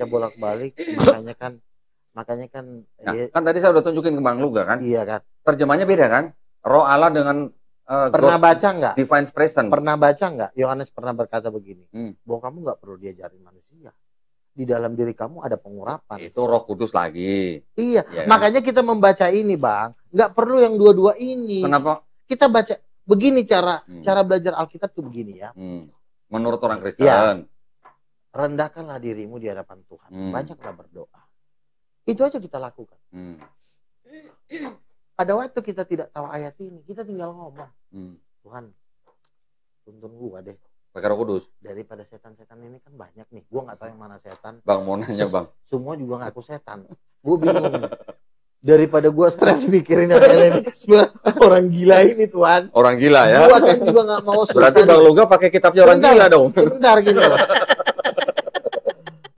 saya bolak-balik makanya kan makanya kan nah, ya, kan tadi saya udah tunjukin ke Bang Luga kan iya kan terjemahnya beda kan roh Allah dengan uh, pernah ghost, baca nggak divine presence pernah baca nggak Yohanes pernah berkata begini hmm. bahwa kamu nggak perlu diajarin manusia di dalam diri kamu ada pengurapan itu roh kudus lagi iya ya, makanya kita membaca ini bang nggak perlu yang dua-dua ini kenapa kita baca begini cara hmm. cara belajar Alkitab tuh begini ya hmm. menurut orang iya. Kristen ya rendahkanlah dirimu di hadapan Tuhan. Hmm. Banyaklah berdoa. Itu aja kita lakukan. Hmm. Ada waktu kita tidak tahu ayat ini, kita tinggal ngomong. Hmm. Tuhan, tuntun gua deh. Pakai roh kudus. Daripada setan-setan ini kan banyak nih. Gua nggak tahu yang mana setan. Bang mau nanya bang. Semua juga ngaku setan. gua bingung. Daripada gua stres mikirin yang elinisme orang gila ini Tuhan. Orang gila ya. Gua kan juga nggak mau susah. Berarti bang Luga pakai kitabnya orang bentar, gila dong. Bentar gitu loh.